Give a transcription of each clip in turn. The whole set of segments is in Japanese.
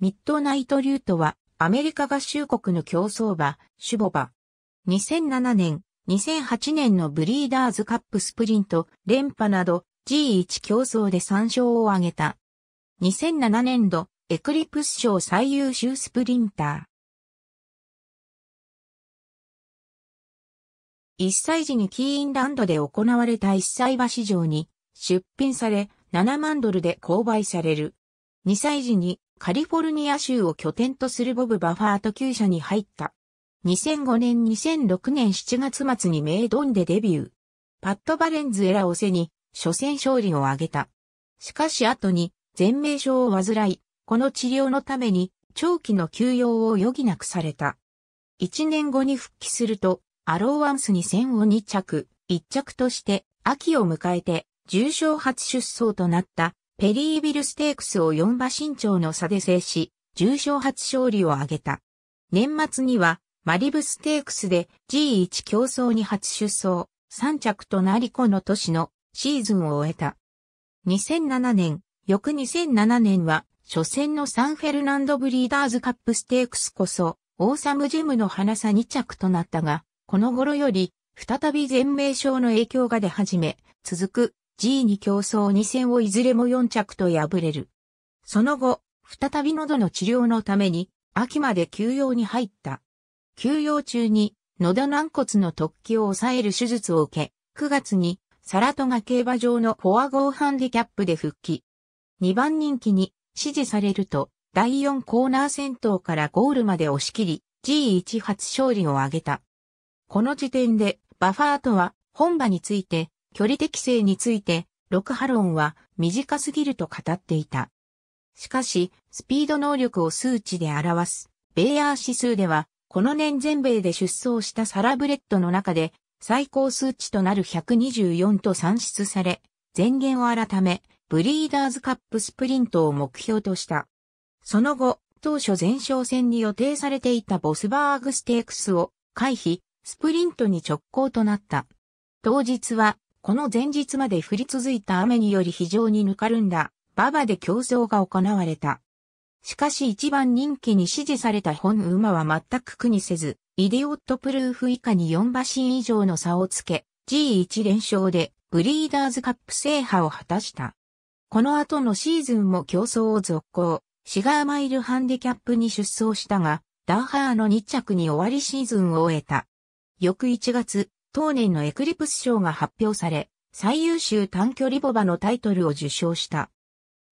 ミッドナイトリュートは、アメリカ合衆国の競走馬、シュボバ。2007年、2008年のブリーダーズカップスプリント、連覇など、G1 競争で3勝を挙げた。2007年度、エクリプス賞最優秀スプリンター。1歳時にキーンランドで行われた1歳馬市場に出品され7万ドルで購買される。2歳時にカリフォルニア州を拠点とするボブ・バファート旧社に入った。2005年2006年7月末にメイドンでデビュー。パット・バレンズエラを背に、初戦勝利を挙げた。しかし後に、全命症を患い、この治療のために、長期の休養を余儀なくされた。1年後に復帰すると、アローワンスに戦を2着、1着として、秋を迎えて、重症初出走となった、ペリービルステークスを4馬身長の差で制し、重賞初勝利を挙げた。年末には、マリブステークスで G1 競争に初出走、3着となりこの年のシーズンを終えた。2007年、翌2007年は、初戦のサンフェルナンドブリーダーズカップステークスこそ、オーサムジムの花差2着となったが、この頃より、再び全米賞の影響が出始め、続く G2 競争2戦をいずれも4着と敗れる。その後、再び喉の治療のために、秋まで休養に入った。休養中に、喉軟骨の突起を抑える手術を受け、9月に、サラトガ競馬場のフォア号ハンディキャップで復帰。2番人気に、支持されると、第4コーナー戦闘からゴールまで押し切り、G1 初勝利を挙げた。この時点で、バファートは、本場について、距離適正について、ロクハロンは短すぎると語っていた。しかし、スピード能力を数値で表す、ベイヤー指数では、この年全米で出走したサラブレッドの中で、最高数値となる124と算出され、前言を改め、ブリーダーズカップスプリントを目標とした。その後、当初前哨戦に予定されていたボスバーグステークスを回避、スプリントに直行となった。当日はこの前日まで降り続いた雨により非常にぬかるんだ、馬場で競争が行われた。しかし一番人気に支持された本馬は全く苦にせず、イディオットプルーフ以下に4馬身以上の差をつけ、G1 連勝でブリーダーズカップ制覇を果たした。この後のシーズンも競争を続行、シガーマイルハンディキャップに出走したが、ダーハーの2着に終わりシーズンを終えた。翌1月、当年のエクリプス賞が発表され、最優秀短距離ボバのタイトルを受賞した。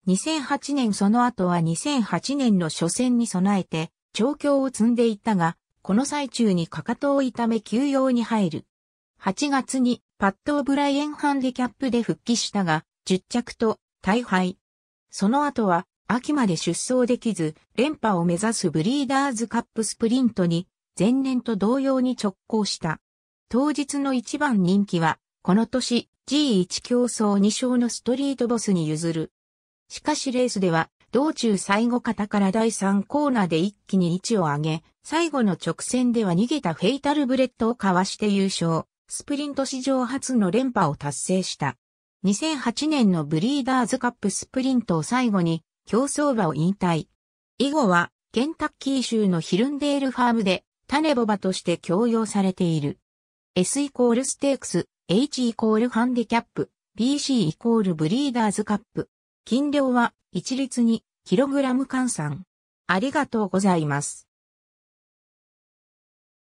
2008年その後は2008年の初戦に備えて、調教を積んでいったが、この最中にかかとを痛め休養に入る。8月にパッド・オブライエンハンディキャップで復帰したが、10着と大敗。その後は秋まで出走できず、連覇を目指すブリーダーズカップスプリントに前年と同様に直行した。当日の一番人気は、この年 G1 競争2勝のストリートボスに譲る。しかしレースでは、道中最後方から第3コーナーで一気に位置を上げ、最後の直線では逃げたフェイタルブレッドをかわして優勝、スプリント史上初の連覇を達成した。2008年のブリーダーズカップスプリントを最後に競争馬を引退。以後はケンタッキー州のヒルンデールファームで種ボバとして強用されている。S イコールステークス、H イコールハンディキャップ、BC イコールブリーダーズカップ。斤量は一律にキログラム換算。ありがとうございます。